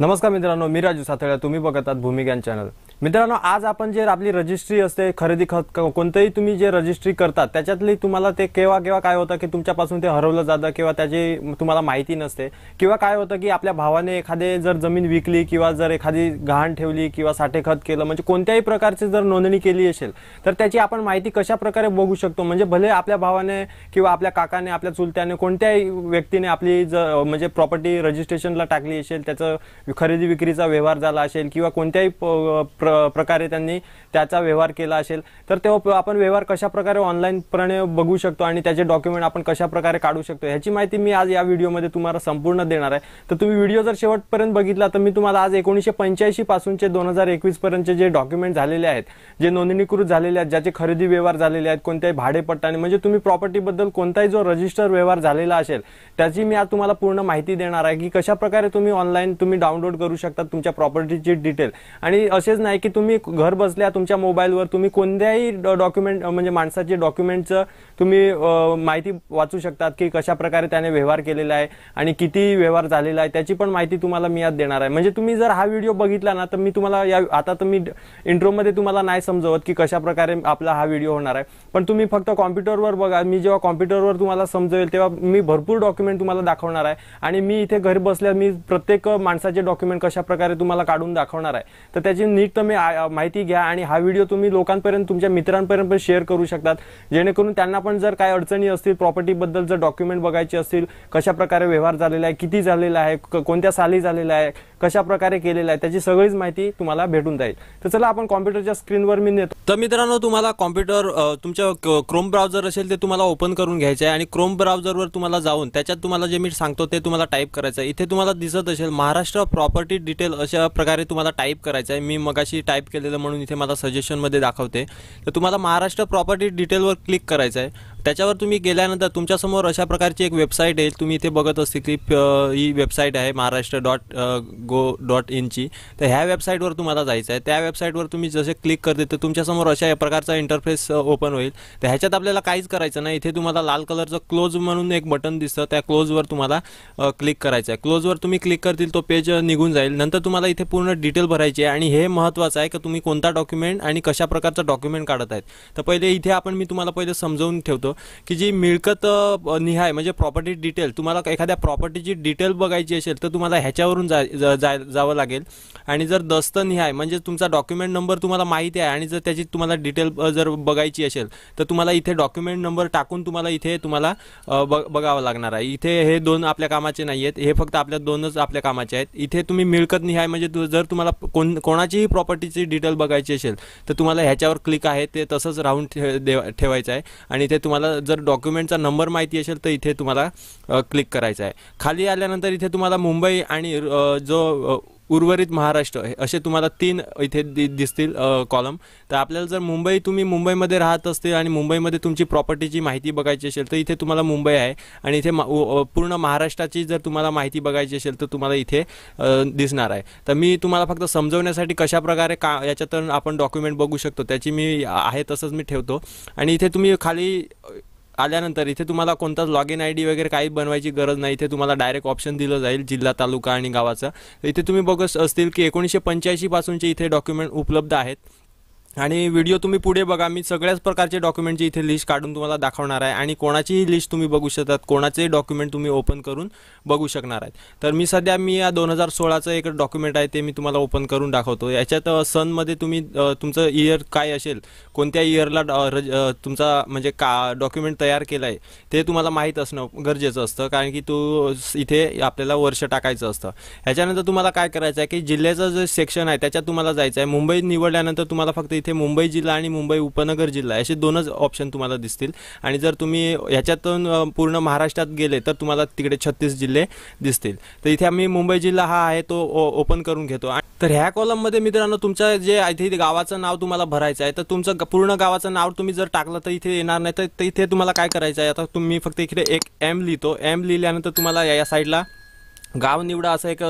नमस्कार मित्रांनो मी राजू सातळ्या तुम्ही बघतात भूमिकान चॅनल मित्रांनो आज आपण जे आपली रजिस्ट्री असते खरेदी खत कोणतंही तुम्ही जे रजिस्ट्री करतात त्याच्यातली तुम्हाला ते केव्हा केव्हा काय होतं की तुमच्यापासून ते हरवलं जातं किंवा त्याची तुम्हाला माहिती नसते किंवा काय होतं की आपल्या भावाने एखादे जर जमीन विकली किंवा जर एखादी घाण ठेवली किंवा साठे खत केलं म्हणजे कोणत्याही प्रकारची जर नोंदणी केली असेल तर त्याची आपण माहिती कशा प्रकारे बघू शकतो म्हणजे भले आपल्या भावाने किंवा आपल्या काकाने आपल्या चुलत्याने कोणत्याही व्यक्तीने आपली ज म्हणजे प्रॉपर्टी रजिस्ट्रेशनला टाकली असेल त्याचं खरेदी विक्रीचा व्यवहार झाला असेल किंवा कोणत्याही प्रकारे त्यांनी त्याचा व्यवहार केला असेल तर तेव्हा आपण व्यवहार कशा प्रकारे ऑनलाईनप्रणे बघू शकतो आणि त्याचे डॉक्युमेंट आपण कशा प्रकारे काढू शकतो ह्याची माहिती मी आज या व्हिडिओमध्ये तुम्हाला संपूर्ण देणार आहे तर तुम्ही व्हिडिओ जर शेवटपर्यंत बघितला तर मी तुम्हाला आज एकोणीसशे पंच्याऐंशी पासूनचे दोन हजार एकवीस पर्यंतचे जे डॉक्युमेंट झालेले आहेत जे नोंदणीकृत झालेले आहेत ज्याचे खरेदी व्यवहार झालेले आहेत कोणत्याही भाडेपट्टाने म्हणजे तुम्ही प्रॉपर्टीबद्दल कोणताही जो रजिस्टर व्यवहार झालेला असेल त्याची मी आज तुम्हाला पूर्ण माहिती देणार आहे की कशा प्रकारे तुम्ही ऑनलाईन तुम्ही डाउनलोड करू शकता तुमच्या प्रॉपर्टीची डिटेल आणि असेच नाही आहे की तुम्ही घर बसल्या तुमच्या मोबाईलवर तुम्ही कोणत्याही डॉक्युमेंट म्हणजे माणसाचे डॉक्युमेंटचं तुम्ही माहिती वाचू शकतात की कशा प्रकारे त्याने व्यवहार केलेला आहे आणि किती व्यवहार झालेला आहे त्याची पण माहिती तुम्हाला मी आज देणार आहे म्हणजे तुम्ही जर हा व्हिडिओ बघितला ना तर मी तुम्हाला या आता तर मी इंट्रोमध्ये तुम्हाला नाही समजवत की कशा प्रकारे आपला हा व्हिडिओ होणार आहे पण तुम्ही फक्त कॉम्प्युटरवर बघा मी जेव्हा कॉम्प्युटरवर तुम्हाला समजवेल तेव्हा मी भरपूर डॉक्युमेंट तुम्हाला दाखवणार आहे आणि मी इथे घर बसल्या मी प्रत्येक माणसाचे डॉक्युमेंट कशा प्रकारे तुम्हाला काढून दाखवणार आहे तर त्याची नीट तुम्ही माहिती घ्या आणि हा व्हिडिओ तुम्ही लोकांपर्यंत तुमच्या मित्रांपर्यंत पण शेअर करू शकतात जेणेकरून त्यांना पण जर काय अडचणी असतील प्रॉपर्टीबद्दल जर डॉक्युमेंट बघायचे असतील कशा प्रकारे व्यवहार झालेला आहे किती झालेला आहे कोणत्या साली झालेला आहे कशा प्रकारे केलेला आहे त्याची सगळीच माहिती तुम्हाला भेटून जाईल तर चला आपण कॉम्प्युटरच्या स्क्रीनवर मी नेतो तर मित्रांनो तुम्हाला कॉम्प्युटर तुमच्या क्रोम ब्राउझर असेल ते तुम्हाला ओपन करून घ्यायचं आहे आणि क्रोम ब्राउझरवर तुम्हाला जाऊन त्याच्यात तुम्हाला जे मी सांगतो ते तुम्हाला टाईप करायचं आहे इथे तुम्हाला दिसत असेल महाराष्ट्र प्रॉपर्टी डिटेल अशा प्रकारे तुम्हाला टाईप करायचं आहे मी मगाशी टाइप टाईप केलेलं म्हणून इथे मला सजेशनमध्ये दाखवते तर तुम्हाला महाराष्ट्र प्रॉपर्टी डिटेलवर क्लिक करायचं आहे त्याच्यावर तुम्ही गेल्यानंतर तुमच्यासमोर अशा प्रकारची एक वेबसाईट येईल तुम्ही इथे बघत असते की ही वेबसाईट आहे महाराष्ट्र डॉट गो डॉट इनची तर ह्या वेबसाईटवर तुम्हाला जायचं आहे त्या वेबसाईटवर तुम्ही जसे क्लिक करते तर तुमच्यासमोर अशा प्रकारचा इंटरफेस ओपन होईल तर ह्याच्यात आपल्याला काहीच करायचं नाही इथे तुम्हाला लाल कलरचं क्लोज म्हणून एक बटन दिसतं त्या क्लोजवर तुम्हाला क्लिक करायचं आहे क्लोजवर तुम्ही क्लिक करतील तो पेज निघून जाईल नंतर तुम्हाला इथे पूर्ण डिटेल भरायची आहे आणि हे महत्त्वाचं आहे की तुम्ही कोणता डॉक्युमेंट आणि कशा प्रकारचं डॉक्युमेंट काढत आहेत तर पहिले इथे आपण मी तुम्हाला पहिले समजवून ठेवतो की जी मिळकत निहाय म्हणजे प्रॉपर्टी डिटेल तुम्हाला एखाद्या प्रॉपर्टीची डिटेल बघायची असेल तर तुम्हाला ह्याच्यावरून जाय जावं लागेल आणि जर निहाय म्हणजे तुमचा डॉक्युमेंट नंबर तुम्हाला माहिती आहे आणि जर त्याची तुम्हाला डिटेल जर बघायची असेल तर तुम्हाला इथे डॉक्युमेंट नंबर टाकून तुम्हाला इथे तुम्हाला बघावं लागणार आहे इथे हे दोन आपल्या कामाचे नाही आहेत हे फक्त आपल्या दोनच आपल्या कामाचे आहेत इथे तुम्ही मिळकत निहाय म्हणजे जर तुम्हाला कोण कोणाचीही प्रॉपर्टीची डिटेल बघायची असेल तर तुम्हाला ह्याच्यावर क्लिक आहे ते तसंच राहून ठेवायचं आहे आणि इथे तुम्हाला तुम्हाला जर डॉक्युमेंटचा नंबर माहिती असेल तर इथे तुम्हाला क्लिक करायचा आहे खाली आल्यानंतर इथे तुम्हाला मुंबई आणि जो उर्वरित महाराष्ट्र असे तुम्हाला तीन इथे दि दिसतील कॉलम तर आपल्याला जर मुंबई तुम्ही मुंबईमध्ये राहत असते आणि मुंबईमध्ये तुमची प्रॉपर्टीची माहिती बघायची असेल तर इथे तुम्हाला मुंबई आहे आणि इथे पूर्ण महाराष्ट्राची जर तुम्हाला माहिती बघायची असेल तर तुम्हाला इथे दिसणार आहे तर मी तुम्हाला फक्त समजवण्यासाठी कशाप्रकारे का याच्यातून आपण डॉक्युमेंट बघू शकतो त्याची मी आहे तसंच मी ठेवतो आणि इथे तुम्ही खाली आल्यानंतर इथे तुम्हाला कोणताच लॉग इन आय डी वगैरे काही बनवायची गरज नाही इथे तुम्हाला डायरेक्ट ऑप्शन दिलं जाईल जिल्हा तालुका आणि गावाचा इथे तुम्ही बघत असतील की एकोणीसशे पंच्याऐंशीपासूनचे इथे डॉक्युमेंट उपलब्ध आहेत आणि व्हिडिओ तुम्ही पुढे बघा मी सगळ्याच प्रकारचे डॉक्युमेंटची इथे लिस्ट काढून तुम्हाला दाखवणार आहे आणि कोणाचीही लिस्ट तुम्ही बघू शकतात कोणाचे डॉक्युमेंट तुम्ही ओपन करून बघू शकणार आहेत तर मी सध्या मी या दोन हजार सोळाचं एक डॉक्युमेंट आहे ते मी तुम्हाला ओपन करून दाखवतो याच्यात सनमध्ये तुम्ही तुमचं इयर काय असेल कोणत्या इयरला तुमचा म्हणजे का डॉक्युमेंट तयार केलं आहे ते तुम्हाला माहीत असणं गरजेचं असतं कारण की तू इथे आपल्याला वर्ष टाकायचं असतं ह्याच्यानंतर तुम्हाला काय करायचं आहे की जिल्ह्याचं जे सेक्शन आहे त्याच्यात तुम्हाला जायचं आहे मुंबई निवडल्यानंतर तुम्हाला फक्त इथे मुंबई जिल्हा आणि मुंबई उपनगर जिल्हा असे दोनच ऑप्शन तुम्हाला दिसतील आणि जर तुम्ही ह्याच्यातून पूर्ण महाराष्ट्रात गेले तर तुम्हाला तिकडे छत्तीस जिल्हे दिसतील तर इथे आम्ही मुंबई जिल्हा हा आहे तो ओपन करून घेतो तर ह्या कॉलममध्ये मित्रांनो तुमच्या जे इथे गावाचं नाव तुम्हाला भरायचं आहे तर तुमचं पूर्ण गावाचं नाव तुम्ही जर टाकलं तर इथे येणार नाही तर इथे तुम्हाला काय करायचं आहे आता तुम्ही फक्त इकडे एक एम लिहितो एम लिहिल्यानंतर तुम्हाला या साईडला गाव निवडा असं एक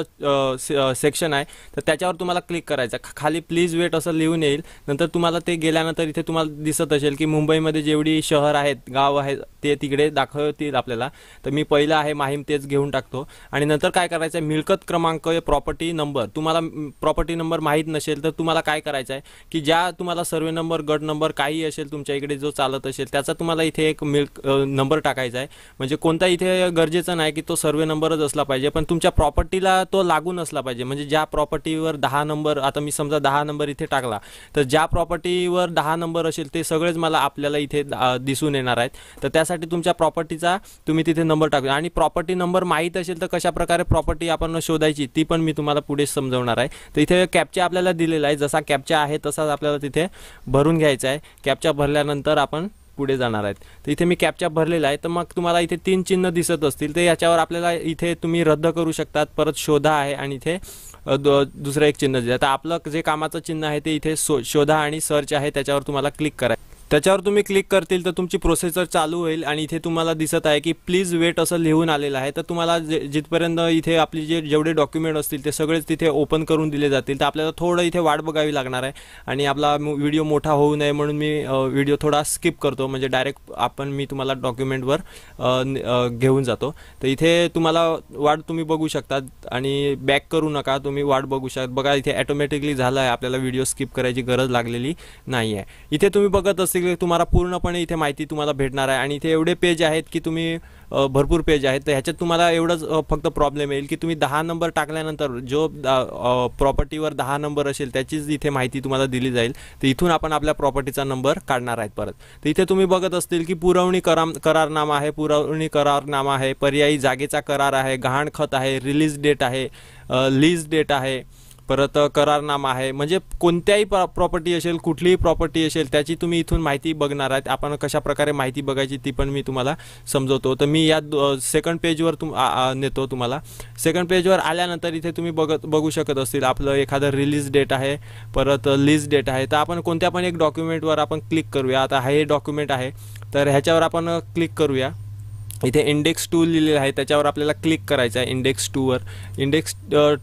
सेक्शन आहे तर त्याच्यावर तुम्हाला क्लिक करायचं खाली प्लीज वेट असं लिहून येईल नंतर तुम्हाला ते गेल्यानंतर इथे तुम्हाला दिसत असेल की मुंबईमध्ये जेवढी शहर आहेत गाव आहेत ते तिकडे दाखवतील आपल्याला तर मी पहिलं आहे माहीम तेच घेऊन टाकतो आणि नंतर काय करायचं आहे मिळकत क्रमांक प्रॉपर्टी नंबर तुम्हाला प्रॉपर्टी नंबर माहीत नसेल तर तुम्हाला काय करायचं आहे की ज्या तुम्हाला सर्वे नंबर गट नंबर काही असेल तुमच्या इकडे जो चालत असेल त्याचा तुम्हाला इथे एक मिल्क नंबर टाकायचा आहे म्हणजे कोणता इथे गरजेचं नाही की तो सर्वे नंबरच असला पाहिजे पण तुमच्या प्रॉपर्टीला तो लागून असला पाहिजे म्हणजे ज्या प्रॉपर्टीवर दहा नंबर आता मी समजा दहा नंबर इथे टाकला तर ज्या प्रॉपर्टीवर दहा नंबर असेल ते सगळेच मला आपल्याला इथे दिसून येणार आहेत तर त्यासाठी तुमच्या प्रॉपर्टीचा तुम्ही तिथे नंबर टाकू आणि प्रॉपर्टी नंबर माहीत असेल तर कशा प्रकारे प्रॉपर्टी आपण शोधायची ती पण मी तुम्हाला पुढे समजवणार आहे तर इथे कॅपचा आपल्याला दिलेला आहे जसा कॅपचा आहे तसाच आपल्याला तिथे भरून घ्यायचा आहे कॅपचा भरल्यानंतर आपण पुढे जाणार आहेत तर इथे मी कॅपचा भरलेला आहे तर मग तुम्हाला इथे तीन चिन्ह दिसत असतील तर याच्यावर आपल्याला इथे तुम्ही रद्द करू शकतात परत शोधा आहे आणि इथे दुसरं एक चिन्ह दिलं तर आपलं जे कामाचं चिन्ह आहे ते इथे शोधा आणि सर्च आहे त्याच्यावर तुम्हाला क्लिक करायचं त्याच्यावर तुम्ही क्लिक करतील तर तुमची प्रोसेसर चालू होईल आणि इथे तुम्हाला दिसत आहे की प्लीज वेट असं लिहून आलेलं आहे तर तुम्हाला जे जिथपर्यंत इथे आपली जे जेवढे डॉक्युमेंट असतील ते सगळेच तिथे ओपन करून दिले जातील तर आपल्याला थोडं इथे वाट बघावी लागणार आहे आणि आपला व्हिडिओ मोठा होऊ नये म्हणून मी व्हिडिओ थोडा स्किप करतो म्हणजे डायरेक्ट आपण मी तुम्हाला डॉक्युमेंटवर घेऊन जातो तर इथे तुम्हाला वाट तुम्ही बघू शकता आणि बॅक करू नका तुम्ही वाट बघू शकता बघा इथे ॲटोमॅटिकली झालं आहे आपल्याला व्हिडिओ स्किप करायची गरज लागलेली नाही आहे इथे तुम्ही बघत असेल बेसिकली तुम्हाला पूर्णपणे इथे माहिती तुम्हाला भेटणार आहे आणि इथे एवढे पेज आहेत की तुम्ही भरपूर पेज आहेत तर ह्याच्यात तुम्हाला एवढंच फक्त प्रॉब्लेम येईल की तुम्ही दहा नंबर टाकल्यानंतर जो प्रॉपर्टीवर दहा नंबर असेल त्याचीच इथे माहिती तुम्हाला दिली जाईल तर इथून आपण आपल्या प्रॉपर्टीचा नंबर काढणार आहेत परत तर इथे तुम्ही बघत असतील की पुरवणी करा करारनामा आहे पुरवणी करारनामा आहे पर्यायी जागेचा करार आहे खत आहे रिलीज डेट आहे लीज डेट आहे परत करारनामा आहे म्हणजे कोणत्याही प्रॉपर्टी असेल कुठलीही प्रॉपर्टी असेल त्याची तुम्ही इथून माहिती बघणार आहात आपण कशाप्रकारे माहिती बघायची ती पण मी तुम्हाला समजवतो तर मी या सेकंड पेजवर तुम नेतो तुम्हाला सेकंड पेजवर आल्यानंतर इथे तुम्ही बघत बघू शकत असतील आपलं एखादं रिलीज डेट आहे परत लीज डेट आहे तर आपण कोणत्या पण एक डॉक्युमेंटवर आपण क्लिक करूया आता हे डॉक्युमेंट आहे तर ह्याच्यावर आपण क्लिक करूया इथे इंडेक्स टू लिहिलेलं आहे त्याच्यावर आपल्याला क्लिक करायचं आहे इंडेक्स टूवर इंडेक्स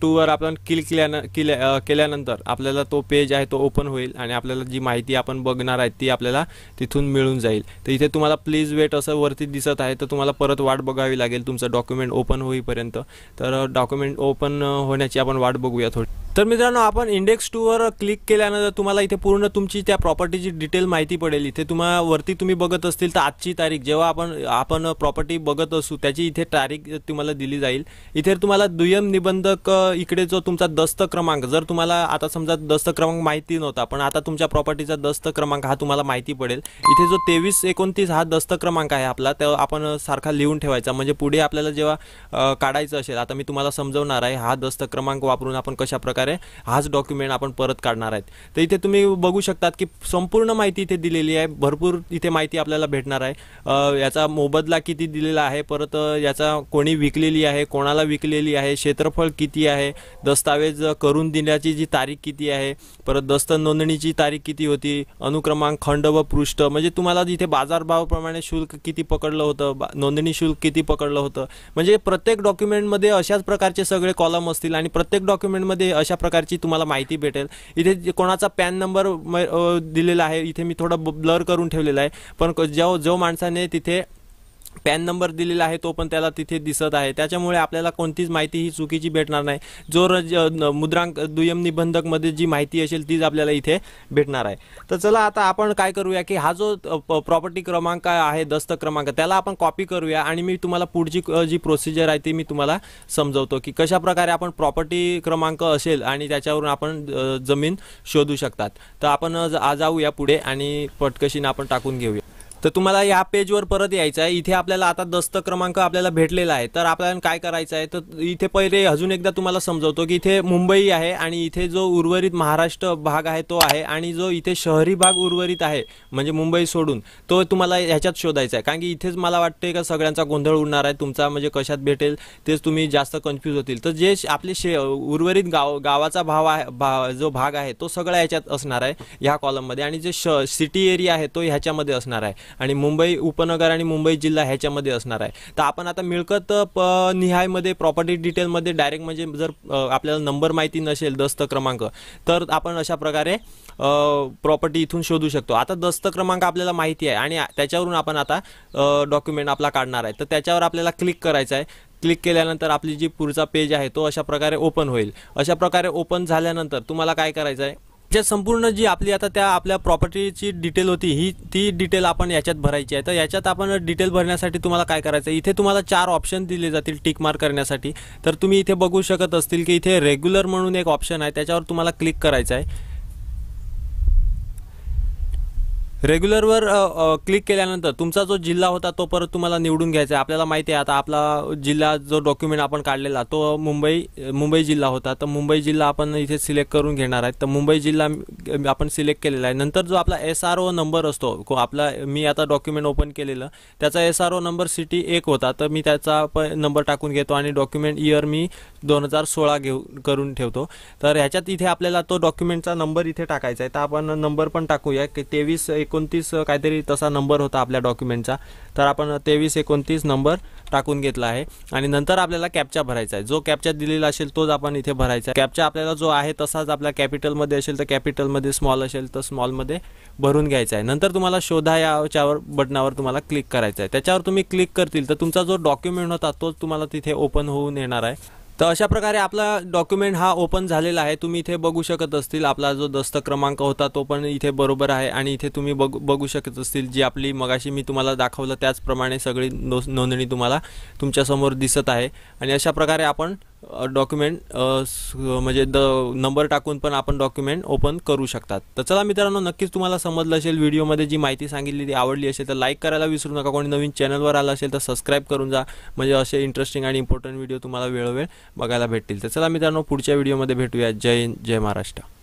टूवर आपण क्लिक केल्यानं केल्या केल्यानंतर आपल्याला तो पेज आहे तो ओपन होईल आणि आपल्याला जी माहिती आपण बघणार आहे ती आपल्याला तिथून मिळून जाईल तर इथे तुम्हाला प्लीज वेट असं वरती दिसत आहे तर तुम्हाला परत वाट बघावी लागेल तुमचं डॉक्युमेंट ओपन होईपर्यंत तर डॉक्युमेंट ओपन होण्याची आपण वाट बघूया थोडी तर मित्रांनो आपण इंडेक्स टूवर क्लिक केल्यानंतर तुम्हाला इथे पूर्ण तुमची त्या प्रॉपर्टीची डिटेल माहिती पडेल इथे तुम्हाला वरती तुम्ही बघत असतील तर आजची तारीख जेव्हा आपण आपण प्रॉपर्टी प्रॉपर्टी बघत असू त्याची इथे तारीख तुम्हाला दिली जाईल इथे तुम्हाला दुय्यम निबंधक इकडे जो तुमचा दस्त क्रमांक जर तुम्हाला आता समजा दस्त क्रमांक माहिती नव्हता पण आता तुमच्या प्रॉपर्टीचा दस्त क्रमांक हा तुम्हाला माहिती पडेल इथे जो तेवीस एकोणतीस हा दस्त क्रमांक आहे आपला त्या आपण सारखा लिहून ठेवायचा म्हणजे पुढे आपल्याला जेव्हा काढायचं असेल आता मी तुम्हाला समजवणार आहे हा दस्त क्रमांक वापरून आपण कशा प्रकारे हाच डॉक्युमेंट आपण परत काढणार आहेत तर इथे तुम्ही बघू शकतात की संपूर्ण माहिती इथे दिलेली आहे भरपूर इथे माहिती आपल्याला भेटणार आहे याचा मोबदला किती दिलेला आहे परत याचा कोणी विकलेली आहे कोणाला विकलेली आहे क्षेत्रफळ किती आहे दस्तावेज करून देण्याची जी तारीख किती आहे परत दस्त नोंदणीची तारीख किती होती अनुक्रमांक खंड व पृष्ठ म्हणजे तुम्हाला तिथे बाजारभावाप्रमाणे शुल्क किती पकडलं होतं बा नोंदणी शुल्क किती पकडलं होतं म्हणजे प्रत्येक डॉक्युमेंटमध्ये अशाच प्रकारचे सगळे कॉलम असतील आणि प्रत्येक डॉक्युमेंटमध्ये अशा प्रकारची तुम्हाला माहिती भेटेल इथे कोणाचा पॅन नंबर दिलेला आहे इथे मी थोडा ब्लर करून ठेवलेला आहे पण जो जो माणसाने तिथे पॅन नंबर दिलेला आहे तो पण त्याला तिथे दिसत आहे त्याच्यामुळे आपल्याला कोणतीच माहिती ही चुकीची भेटणार नाही जो रज मुद्रांक दुय्यम निबंधकमध्ये जी माहिती असेल तीच आपल्याला इथे भेटणार आहे तर चला आता आपण काय करूया की हा जो प्रॉपर्टी क्रमांक आहे दस्त क्रमांक त्याला आपण कॉपी करूया आणि मी तुम्हाला पुढची जी प्रोसिजर आहे ती मी तुम्हाला समजवतो की कशाप्रकारे आपण प्रॉपर्टी क्रमांक असेल आणि त्याच्यावरून आपण जमीन शोधू शकतात तर आपण जाऊया पुढे आणि पटकशीनं आपण टाकून घेऊया तर तुम्हाला या पेजवर परत यायचं आहे इथे आपल्याला आता दस्त क्रमांक आपल्याला भेटलेला आहे तर आपल्याला काय करायचं आहे तर इथे पहिले अजून एकदा तुम्हाला समजवतो की इथे मुंबई आहे आणि इथे जो उर्वरित महाराष्ट्र भाग आहे तो आहे आणि जो इथे शहरी भाग उर्वरित आहे म्हणजे मुंबई सोडून तो तुम्हाला ह्याच्यात शोधायचा आहे कारण की इथेच मला वाटते का सगळ्यांचा गोंधळ उडणार आहे तुमचा म्हणजे कशात भेटेल तेच तुम्ही जास्त कन्फ्यूज होतील तर जे आपले शे उर्वरित गाव गावाचा भाव आहे भा जो भाग आहे तो सगळा ह्याच्यात असणार आहे ह्या कॉलममध्ये आणि जे श सिटी एरिया आहे तो ह्याच्यामध्ये असणार आहे आणि मुंबई उपनगर आणि मुंबई जिल्हा ह्याच्यामध्ये असणार आहे तर आपण आता मिळकत निहायमध्ये प्रॉपर्टी डिटेलमध्ये डायरेक्ट म्हणजे जर आपल्याला नंबर माहिती नसेल दस्त क्रमांक तर आपण अशा प्रकारे प्रॉपर्टी इथून शोधू शकतो आता दस्त क्रमांक आपल्याला माहिती आहे आणि त्याच्यावरून आपण आता डॉक्युमेंट आपला काढणार आहे तर त्याच्यावर आपल्याला क्लिक करायचं आहे क्लिक केल्यानंतर आपली जी पुढचा पेज आहे तो अशा प्रकारे ओपन होईल अशा प्रकारे ओपन झाल्यानंतर तुम्हाला काय करायचं आहे जे संपूर्ण जी आपली आता त्या आपल्या प्रॉपर्टीची डिटेल होती ही ती डिटेल आपण याच्यात भरायची आहे तर याच्यात आपण डिटेल भरण्यासाठी तुम्हाला काय करायचं आहे इथे तुम्हाला चार ऑप्शन दिले जातील टिक मार्क करण्यासाठी तर तुम्ही इथे बघू शकत असतील की इथे रेग्युलर म्हणून एक ऑप्शन आहे त्याच्यावर तुम्हाला क्लिक करायचं आहे रेग्युलरवर क्लिक केल्यानंतर तुमचा जो जिल्हा होता तो परत तुम्हाला निवडून घ्यायचा आहे आपल्याला माहिती आहे आता आपला जिल्हा जो डॉक्युमेंट आपण काढलेला तो मुंबई मुंबई जिल्हा होता तर मुंबई जिल्हा आपण इथे सिलेक्ट करून घेणार आहे तर मुंबई जिल्हा आपण सिलेक्ट केलेला आहे नंतर जो आपला एस आर ओ नंबर असतो आपला मी आता डॉक्युमेंट ओपन केलेलं त्याचा S R O number city एक होता तर मी त्याचा नंबर टाकून घेतो आणि डॉक्युमेंट इयर मी दोन हजार सोळा घेऊ करून ठेवतो तर ह्याच्यात इथे आपल्याला तो डॉक्युमेंटचा नंबर इथे टाकायचा आहे तर आपण नंबर पण टाकूया की तेवीस एक एकोणतीस काहीतरी तसा नंबर होता आपल्या डॉक्युमेंटचा तर आपण तेवीस एकोणतीस नंबर टाकून घेतला आहे आणि नंतर आपल्याला कॅपचा भरायचा आहे जो कॅपचा दिलेला असेल तोच आपण इथे भरायचा आहे कॅपचा आपल्याला जो आहे तसाच आपल्या कॅपिटलमध्ये असेल तर कॅपिटलमध्ये स्मॉल असेल तर स्मॉलमध्ये भरून घ्यायचा आहे नंतर तुम्हाला शोधा याच्यावर बटनावर तुम्हाला क्लिक करायचं आहे त्याच्यावर तुम्ही क्लिक करतील तर तुमचा जो डॉक्युमेंट होता तोच तुम्हाला तिथे ओपन होऊन येणार आहे तर अशा प्रकारे आपला डॉक्युमेंट हा ओपन झालेला आहे तुम्ही इथे बघू शकत असतील आपला जो दस्त क्रमांक होता तो पण इथे बरोबर आहे आणि इथे तुम्ही बघू बघू शकत असतील जी आपली मगाशी मी तुम्हाला दाखवलं त्याचप्रमाणे सगळी नो नोंदणी तुम्हाला तुमच्यासमोर दिसत आहे आणि अशा प्रकारे आपण डॉक्युमेंट म्हणजे द नंबर टाकून पण आपण डॉक्युमेंट ओपन करू शकतात तर चला मित्रांनो नक्कीच तुम्हाला समजलं असेल व्हिडिओमध्ये जी माहिती सांगितली ती आवडली असेल तर लाईक करायला विसरू नका कोणी नवीन चॅनलवर आला असेल तर सबस्क्राईब करून जा म्हणजे असे इंटरेस्टिंग आणि इम्पॉर्टंट व्हिडिओ तुम्हाला वेळोवेळ बघायला भेटतील तर चला मित्रांनो पुढच्या व्हिडिओमध्ये भेटूया जय हिंद जय महाराष्ट्र